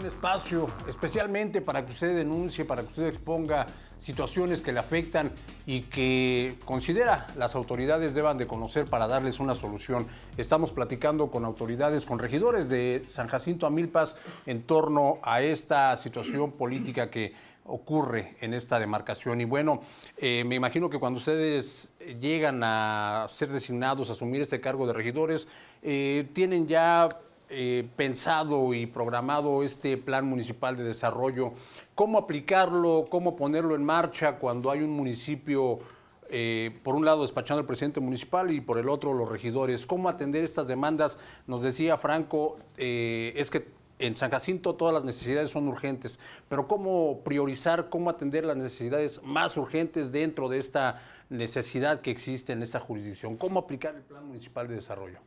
un espacio especialmente para que usted denuncie, para que usted exponga situaciones que le afectan y que considera las autoridades deban de conocer para darles una solución. Estamos platicando con autoridades, con regidores de San Jacinto a Milpas en torno a esta situación política que ocurre en esta demarcación. Y bueno, eh, me imagino que cuando ustedes llegan a ser designados, a asumir este cargo de regidores, eh, tienen ya eh, pensado y programado este plan municipal de desarrollo, cómo aplicarlo, cómo ponerlo en marcha cuando hay un municipio, eh, por un lado despachando al presidente municipal y por el otro los regidores, cómo atender estas demandas. Nos decía Franco, eh, es que en San Jacinto todas las necesidades son urgentes, pero cómo priorizar, cómo atender las necesidades más urgentes dentro de esta necesidad que existe en esta jurisdicción, cómo aplicar el plan municipal de desarrollo.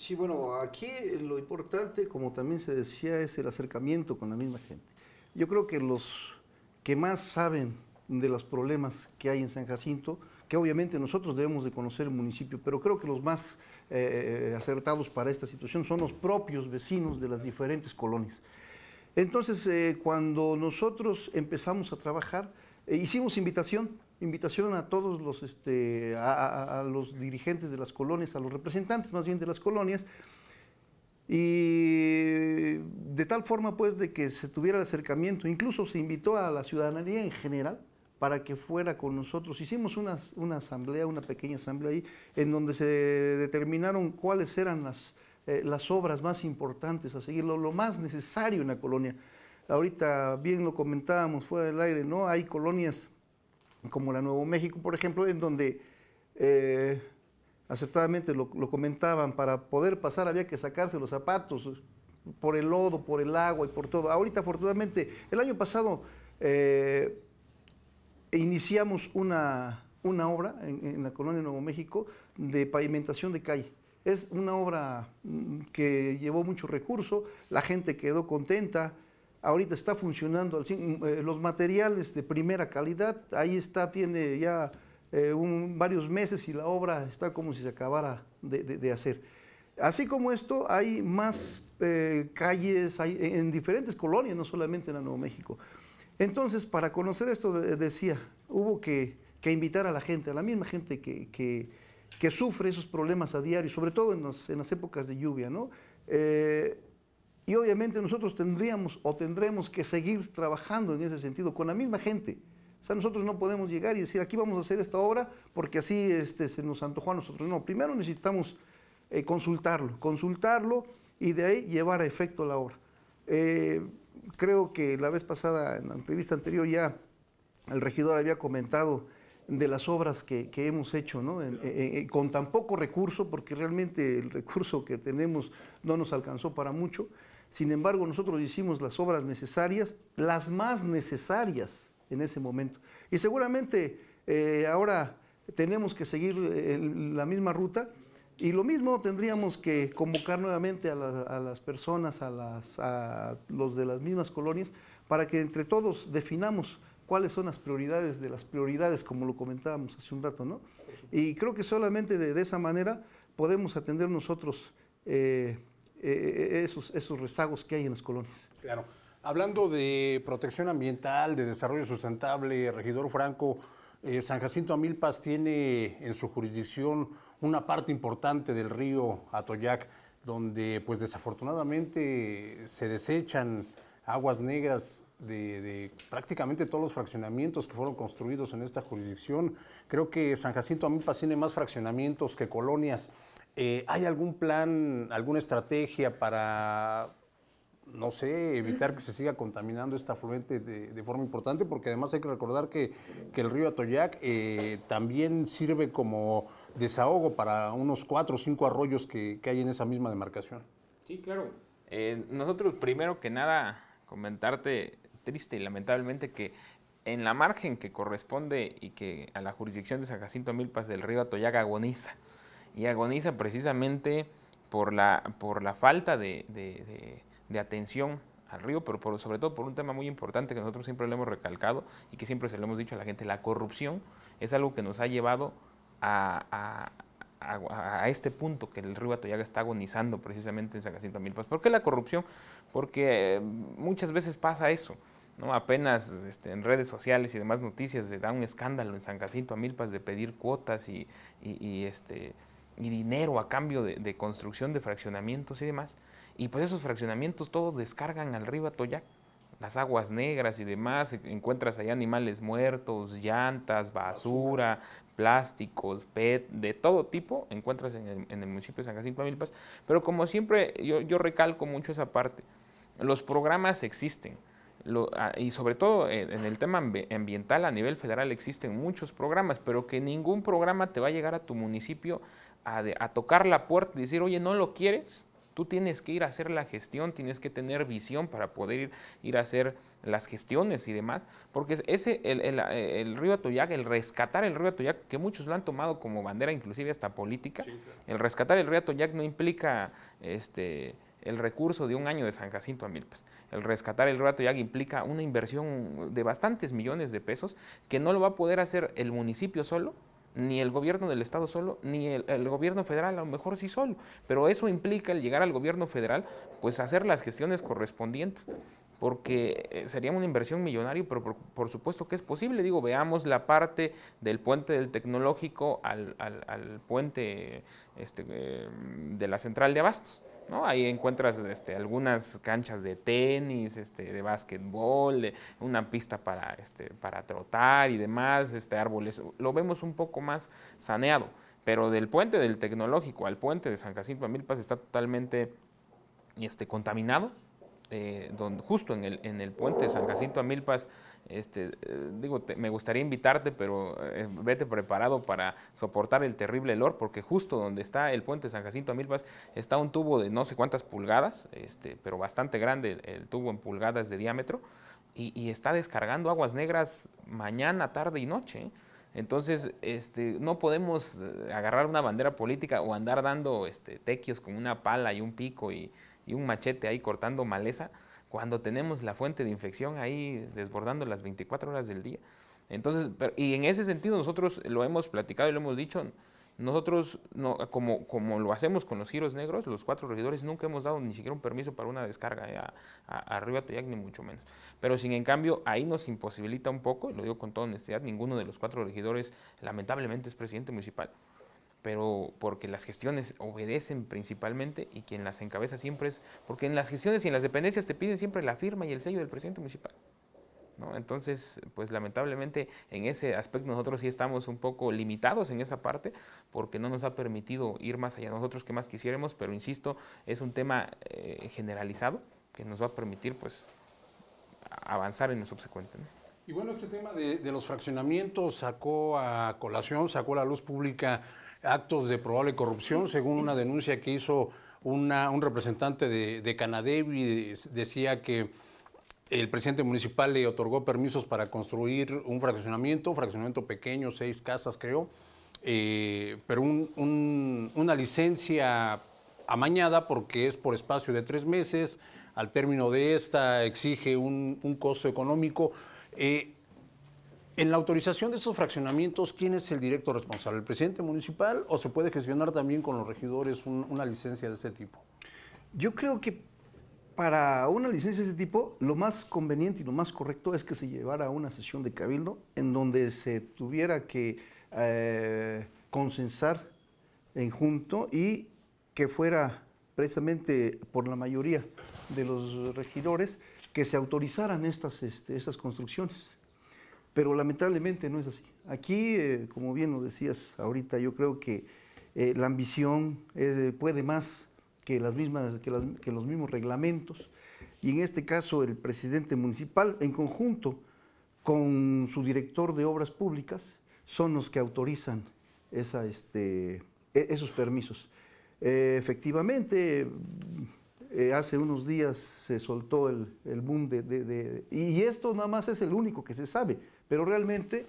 Sí, bueno, aquí lo importante, como también se decía, es el acercamiento con la misma gente. Yo creo que los que más saben de los problemas que hay en San Jacinto, que obviamente nosotros debemos de conocer el municipio, pero creo que los más eh, eh, acertados para esta situación son los propios vecinos de las diferentes colonias. Entonces, eh, cuando nosotros empezamos a trabajar, hicimos invitación invitación a todos los, este, a, los dirigentes de las colonias, a los representantes más bien de las colonias, y de tal forma pues de que se tuviera el acercamiento, incluso se invitó a la ciudadanía en general para que fuera con nosotros. Hicimos una, asamblea, una pequeña asamblea ahí, en donde se determinaron cuáles eran eh, las, obras más importantes a seguir, lo, lo más necesario en la colonia. Ahorita bien lo comentábamos fuera del aire, ¿no? Hay colonias como la Nuevo México, por ejemplo, en donde eh, acertadamente lo, comentaban, para poder pasar había que sacarse los zapatos por el lodo, por el agua y por todo. Ahorita, afortunadamente, el año pasado eh, iniciamos una, obra en, la colonia Nuevo México de pavimentación de calle. Es una obra mm, que llevó mucho recurso, la gente quedó contenta, ahorita está funcionando mm, eh, los materiales de primera calidad, ahí está, tiene ya eh, varios meses y la obra está como si se acabara de, hacer. Así como esto, hay más eh, calles en diferentes colonias, no solamente en la Nuevo México. Entonces, para conocer esto, decía, hubo que, invitar a la gente, a la misma gente que, sufre esos problemas a diario, sobre todo en, las épocas de lluvia, ¿no? Y obviamente nosotros tendríamos o tendremos que seguir trabajando en ese sentido con la misma gente. O sea, nosotros no podemos llegar y decir, aquí vamos a hacer esta obra porque así este, se nos antojó a nosotros. No, primero necesitamos eh, consultarlo, consultarlo y de ahí llevar a efecto la obra. Eh, creo que la vez pasada, en la entrevista anterior, ya el regidor había comentado de las obras que, que hemos hecho, ¿no? Eh, con tan poco recurso, porque realmente el recurso que tenemos no nos alcanzó para mucho. Sin embargo, nosotros hicimos las obras necesarias, las más necesarias en ese momento. Y seguramente eh, ahora tenemos que seguir eh, la misma ruta y lo mismo tendríamos que convocar nuevamente a, las personas, a, las, los de las mismas colonias, para que entre todos definamos cuáles son las prioridades de las prioridades, como lo comentábamos hace un rato, ¿no? Y creo que solamente de, esa manera podemos atender nosotros eh, eh, esos, esos rezagos que hay en las colonias. Claro. Hablando de protección ambiental, de desarrollo sustentable, regidor Franco, eh, San Jacinto Amilpas tiene en su jurisdicción una parte importante del río Atoyac, donde pues desafortunadamente se desechan aguas negras de, de, prácticamente todos los fraccionamientos que fueron construidos en esta jurisdicción. Creo que San Jacinto Amilpas tiene más fraccionamientos que colonias. Eh, ¿Hay algún plan, alguna estrategia para, no sé, evitar que se siga contaminando este afluente de, forma importante? Porque además hay que recordar que, el río Atoyac eh, también sirve como desahogo para unos cuatro o cinco arroyos que, hay en esa misma demarcación. Sí, claro. Eh, nosotros primero que nada comentarte triste y lamentablemente que en la margen que corresponde y que a la jurisdicción de San Jacinto Milpas del río Atoyac agoniza y agoniza precisamente por la, por la falta de, atención al río, pero sobre todo por un tema muy importante que nosotros siempre le hemos recalcado y que siempre se lo hemos dicho a la gente, la corrupción es algo que nos ha llevado a, a este punto que el río Atoyaga está agonizando precisamente en San Jacinto Milpas. ¿Por qué la corrupción? Porque mm, muchas veces pasa eso. ¿no? Apenas este, en redes sociales y demás noticias se da un escándalo en San Jacinto Milpas de pedir cuotas y, y, y este, y dinero a cambio de, construcción de fraccionamientos y demás. Y pues esos fraccionamientos todos descargan al río Atoyac. Las aguas negras y demás, e, encuentras ahí animales muertos, llantas, basura, plásticos, PET, de todo tipo, encuentras en el, municipio de San Jacinto Milpas, Pero como siempre, yo, yo recalco mucho esa parte. Los programas existen. Ah, y sobre todo eh, en el tema ambiental a nivel federal existen muchos programas, pero que ningún programa te va a llegar a tu municipio a, tocar la puerta y decir, oye, ¿no lo quieres? Tú tienes que ir a hacer la gestión, tienes que tener visión para poder ir, a hacer las gestiones y demás, porque ese, el, río Atoyac, el rescatar el río Atoyac, que muchos lo han tomado como bandera, inclusive hasta política, el rescatar el río Atoyac no implica este, el recurso de un año de San Jacinto a Milpas. El rescatar el río Atoyac implica una inversión de bastantes millones de pesos que no lo va a poder hacer el municipio solo, ni el gobierno del Estado solo, ni el, gobierno federal, a lo mejor sí solo, pero eso implica el llegar al gobierno federal, pues hacer las gestiones correspondientes, porque eh, sería una inversión millonaria, pero por, supuesto que es posible. Digo, veamos la parte del puente del tecnológico al, al puente este, eh, de la central de abastos. ¿no? Ahí encuentras este, algunas canchas de tenis, este, de básquetbol, una pista este, para, trotar y demás, este, árboles. Lo vemos un poco más saneado, pero del puente del tecnológico al puente de San Jacinto a Milpas está totalmente este, contaminado. Eh, justo en el, en el puente de San Jacinto a Milpas este, eh, digo, me gustaría invitarte, pero eh, vete preparado para soportar el terrible olor, porque justo donde está el puente San Jacinto a Milpas está un tubo de no sé cuántas pulgadas, este, pero bastante grande el, tubo en pulgadas de diámetro, y, está descargando aguas negras mañana, tarde y noche. ¿eh? Entonces, este, no podemos agarrar una bandera política o andar dando tequios con una pala y un pico y un machete ahí cortando maleza cuando tenemos la fuente de infección ahí desbordando las 24 horas del día. Entonces, y en ese sentido nosotros lo hemos platicado y lo hemos dicho, nosotros, como, como lo hacemos con los giros negros, los cuatro regidores nunca hemos dado ni siquiera un permiso para una descarga eh, a, a, ni mucho menos. Pero sin en cambio, ahí nos imposibilita un poco, y lo digo con toda honestidad, ninguno de los cuatro regidores lamentablemente es presidente municipal pero porque las gestiones obedecen principalmente y quien las encabeza siempre es, porque en las gestiones y en las dependencias te piden siempre la firma y el sello del presidente municipal. ¿no? Entonces, pues lamentablemente en ese aspecto nosotros sí estamos un poco limitados en esa parte porque no nos ha permitido ir más allá nosotros que más quisiéramos, pero insisto, es un tema eh, generalizado que nos va a permitir pues avanzar en lo subsecuente. Y bueno, este tema de, de, los fraccionamientos sacó a colación, sacó a la luz pública actos de probable corrupción, según una denuncia que hizo una, un representante de, de Canadevi, decía que el presidente municipal le otorgó permisos para construir un fraccionamiento, fraccionamiento pequeño, seis casas creo, eh, pero una licencia amañada porque es por espacio de tres meses, al término de esta exige un, costo económico. Eh, en la autorización de esos fraccionamientos, ¿quién es el directo responsable? ¿El presidente municipal o se puede gestionar también con los regidores una licencia de ese tipo? Yo creo que para una licencia de ese tipo, lo más conveniente y lo más correcto es que se llevara a una sesión de cabildo en donde se tuviera que eh, consensar en junto y que fuera precisamente por la mayoría de los regidores que se autorizaran estas, este, estas construcciones pero lamentablemente no es así. Aquí, eh, como bien lo decías ahorita, yo creo que eh, la ambición puede más que, las mismas, que, los mismos reglamentos. Y en este caso, el presidente municipal, en conjunto con su director de obras públicas, son los que autorizan este, e, esos permisos. Eh, efectivamente, hace unos días se soltó el, boom de, Y esto nada más es el único que se sabe. Pero realmente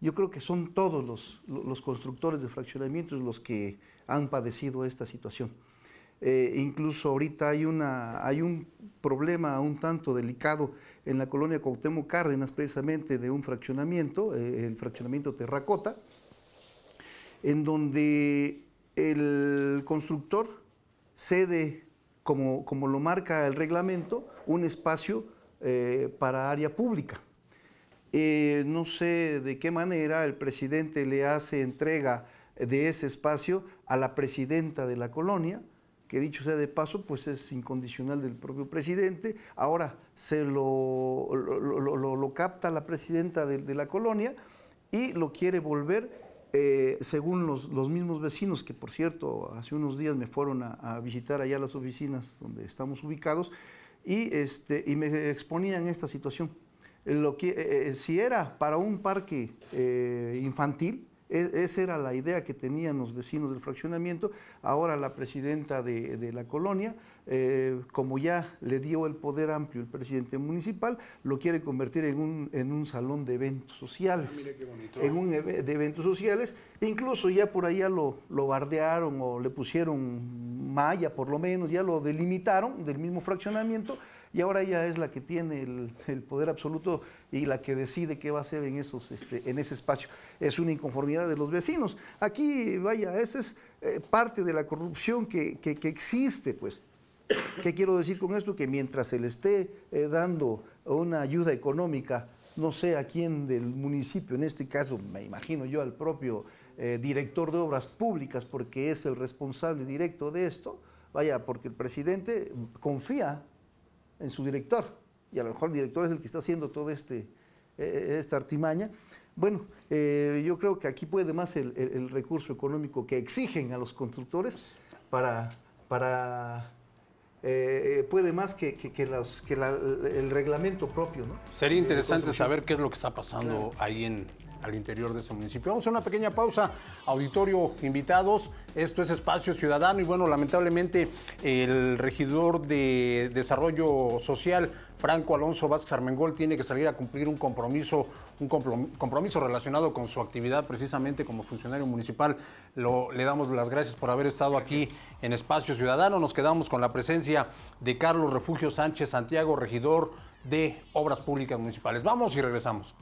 yo creo que son todos los, constructores de fraccionamientos los que han padecido esta situación. Eh, incluso ahorita hay, una, hay un problema un tanto delicado en la colonia Cuauhtémoc Cárdenas, precisamente de un fraccionamiento, eh, el fraccionamiento Terracota, en donde el constructor cede, como, lo marca el reglamento, un espacio eh, para área pública. Eh, no sé de qué manera el presidente le hace entrega de ese espacio a la presidenta de la colonia, que dicho sea de paso, pues es incondicional del propio presidente. Ahora se lo, lo, capta la presidenta de, la colonia y lo quiere volver, eh, según los, mismos vecinos, que por cierto, hace unos días me fueron a, visitar allá las oficinas donde estamos ubicados, y, este, y me exponían esta situación. Lo que, eh, eh, eh, si era para un parque infantil, e-, esa era la idea que tenían los vecinos del fraccionamiento. Ahora la presidenta de, la colonia, como ya le dio el poder amplio el presidente municipal, lo quiere convertir en un, salón de eventos sociales. Ah, en un de eventos sociales. E incluso ya por allá lo, lo bardearon o le pusieron malla por lo menos, ya lo delimitaron del mismo fraccionamiento y ahora ella es la que tiene el, poder absoluto y la que decide qué va a hacer en, esos, este, en ese espacio. Es una inconformidad de los vecinos. Aquí, vaya, esa es eh, parte de la corrupción que, existe, pues. ¿Qué quiero decir con esto? Que mientras se le esté eh, dando una ayuda económica, no sé a quién del municipio, en este caso me imagino yo al propio eh, director de obras públicas, porque es el responsable directo de esto, vaya, porque el presidente confía en su director, y a lo mejor el director es el que está haciendo todo este, eh, eh, esta artimaña. Bueno, eh, yo creo que aquí puede más el, recurso económico que exigen a los constructores para, para puede más que, el reglamento propio. ¿no? Sería interesante saber qué es lo que está pasando ahí en, al interior de este municipio. Vamos a una pequeña pausa, auditorio invitados, esto es Espacio Ciudadano y bueno, lamentablemente el regidor de Desarrollo Social, Franco Alonso Vázquez Armengol, tiene que salir a cumplir un compromiso, un compromiso relacionado con su actividad precisamente como funcionario municipal. le damos las gracias por haber estado aquí en Espacio Ciudadano. Nos quedamos con la presencia de Carlos Refugio Sánchez Santiago, regidor de Obras Públicas Municipales. Vamos y regresamos.